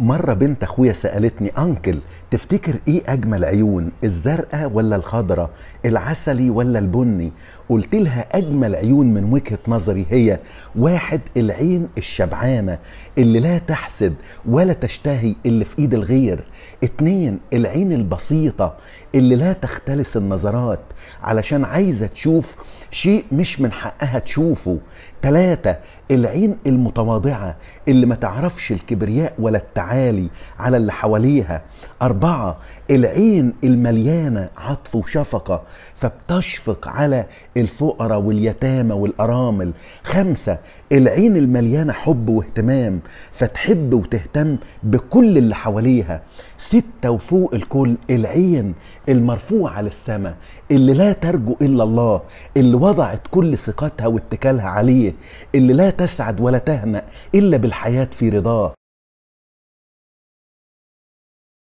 مرة بنت اخويا سألتني انكل تفتكر ايه اجمل عيون الزرقاء ولا الخضراء العسلي ولا البني قلت لها اجمل عيون من وجهة نظري هي واحد العين الشبعانة اللي لا تحسد ولا تشتهي اللي في ايد الغير اتنين العين البسيطة اللي لا تختلس النظرات علشان عايزة تشوف شيء مش من حقها تشوفه تلاتة العين المتواضعة اللي ما تعرفش الكبرياء ولا التعامل عالي على اللي حواليها أربعة العين المليانة عطف وشفقة فبتشفق على الفقراء واليتامى والأرامل خمسة العين المليانة حب واهتمام فتحب وتهتم بكل اللي حواليها ستة وفوق الكل العين المرفوعة للسماء اللي لا ترجو إلا الله اللي وضعت كل ثقتها واتكالها عليه اللي لا تسعد ولا تهنأ إلا بالحياة في رضاه